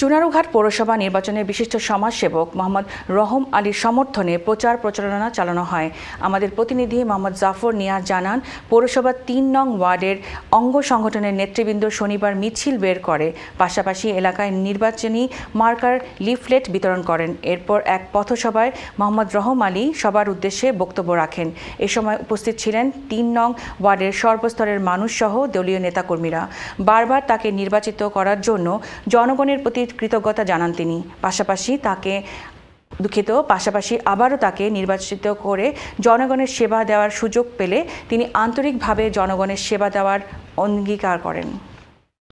চুনারুঘাট পৌরসভা নির্বাচনে বিশিষ্ট সমাজসেবক মোহাম্মদ রহম আলীর সমর্থনে প্রচার প্রচারণা চালানো হয় আমাদের প্রতিনিধি মোহাম্মদ জাফর নিয়াজ জানান পৌরসভা তিন নং ওয়ার্ডের অঙ্গ সংগঠনের নেতৃবৃন্দ শনিবার মিছিল বের করে পাশাপাশি এলাকায় নির্বাচনী মার্কার লিফলেট বিতরণ করেন এরপর এক পথসভায় মোহাম্মদ রহম আলী সবার উদ্দেশ্যে বক্তব্য রাখেন এ সময় উপস্থিত ছিলেন তিন নং ওয়ার্ডের সর্বস্তরের মানুষসহ দলীয় নেতাকর্মীরা বারবার তাকে নির্বাচিত করার জন্য জনগণের প্রতি কৃতজ্ঞতা জানান তিনি পাশাপাশি তাকে দুঃখিত পাশাপাশি আবারও তাকে নির্বাচিত করে জনগণের সেবা দেওয়ার সুযোগ পেলে তিনি আন্তরিকভাবে জনগণের সেবা দেওয়ার অঙ্গীকার করেন